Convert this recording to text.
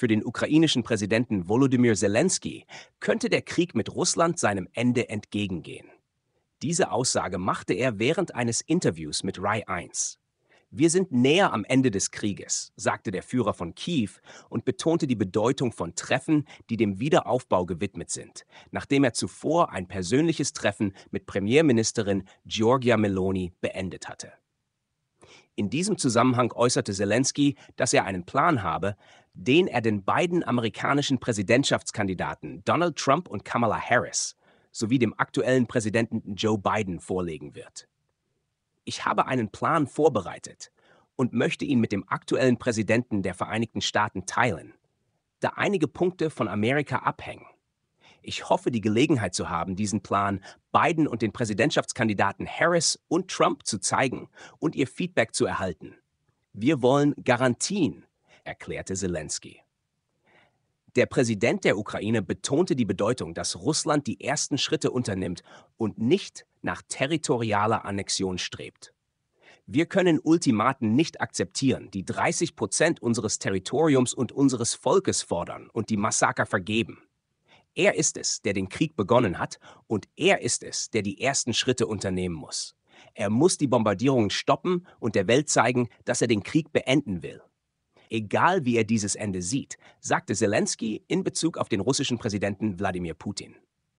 Für den ukrainischen Präsidenten Volodymyr Zelensky könnte der Krieg mit Russland seinem Ende entgegengehen. Diese Aussage machte er während eines Interviews mit Rai 1. Wir sind näher am Ende des Krieges, sagte der Führer von Kiew und betonte die Bedeutung von Treffen, die dem Wiederaufbau gewidmet sind, nachdem er zuvor ein persönliches Treffen mit Premierministerin Giorgia Meloni beendet hatte. In diesem Zusammenhang äußerte Zelensky, dass er einen Plan habe, den er den beiden amerikanischen Präsidentschaftskandidaten Donald Trump und Kamala Harris sowie dem aktuellen Präsidenten Joe Biden vorlegen wird. Ich habe einen Plan vorbereitet und möchte ihn mit dem aktuellen Präsidenten der Vereinigten Staaten teilen, da einige Punkte von Amerika abhängen. Ich hoffe, die Gelegenheit zu haben, diesen Plan Biden und den Präsidentschaftskandidaten Harris und Trump zu zeigen und ihr Feedback zu erhalten. Wir wollen Garantien, erklärte Zelensky. Der Präsident der Ukraine betonte die Bedeutung, dass Russland die ersten Schritte unternimmt und nicht nach territorialer Annexion strebt. Wir können Ultimaten nicht akzeptieren, die 30 Prozent unseres Territoriums und unseres Volkes fordern und die Massaker vergeben. Er ist es, der den Krieg begonnen hat und er ist es, der die ersten Schritte unternehmen muss. Er muss die Bombardierungen stoppen und der Welt zeigen, dass er den Krieg beenden will. Egal wie er dieses Ende sieht, sagte Zelensky in Bezug auf den russischen Präsidenten Wladimir Putin.